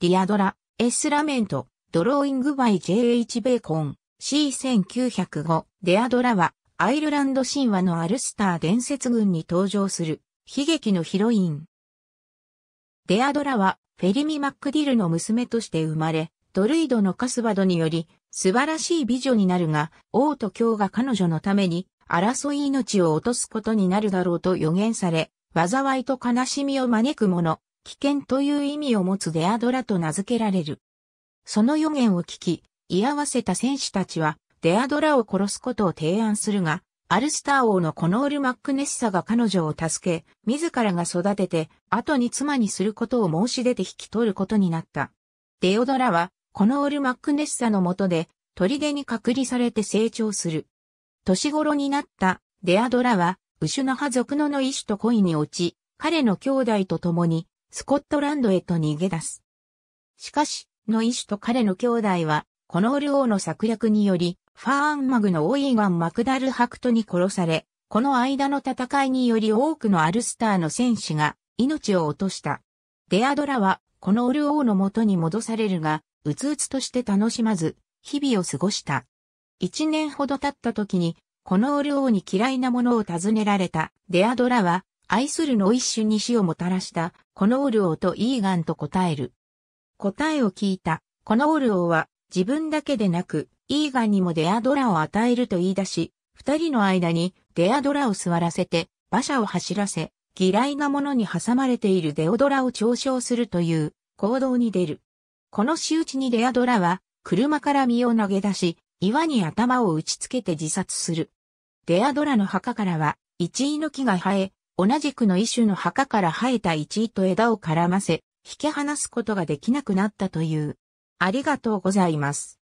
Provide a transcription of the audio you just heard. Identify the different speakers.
Speaker 1: ディアドラ、エスラメント、ドローイングバイ JH ベーコン、C1905、ディアドラは、アイルランド神話のアルスター伝説群に登場する、悲劇のヒロイン。ディアドラは、フェリミ・マックディルの娘として生まれ、ドルイドのカスバドにより、素晴らしい美女になるが、王と教が彼女のために、争い命を落とすことになるだろうと予言され、災いと悲しみを招くもの、危険という意味を持つデアドラと名付けられる。その予言を聞き、居合わせた戦士たちは、デアドラを殺すことを提案するが、アルスター王のコノール・マックネッサが彼女を助け、自らが育てて、後に妻にすることを申し出て引き取ることになった。デオドラは、コノール・マックネッサの下で、砦に隔離されて成長する。年頃になったデアドラは、ウシュナ派族のの意志と恋に落ち、彼の兄弟と共にスコットランドへと逃げ出す。しかし、のイシュと彼の兄弟は、コノール王の策略により、ファーンマグのオイーガン・マクダル・ハクトに殺され、この間の戦いにより多くのアルスターの戦士が命を落とした。デアドラは、このオル王の元に戻されるが、うつうつとして楽しまず、日々を過ごした。一年ほど経った時に、このオル王に嫌いなものを尋ねられたデアドラは、愛するの一瞬に死をもたらした、このオルオとイーガンと答える。答えを聞いた、このオルオは、自分だけでなく、イーガンにもデアドラを与えると言い出し、二人の間にデアドラを座らせて、馬車を走らせ、嫌いなものに挟まれているデオドラを嘲笑するという行動に出る。この仕打ちにデアドラは、車から身を投げ出し、岩に頭を打ちつけて自殺する。デアドラの墓からは、一位の木が生え、同じくの一種の墓から生えた一位と枝を絡ませ、引き離すことができなくなったという。ありがとうございます。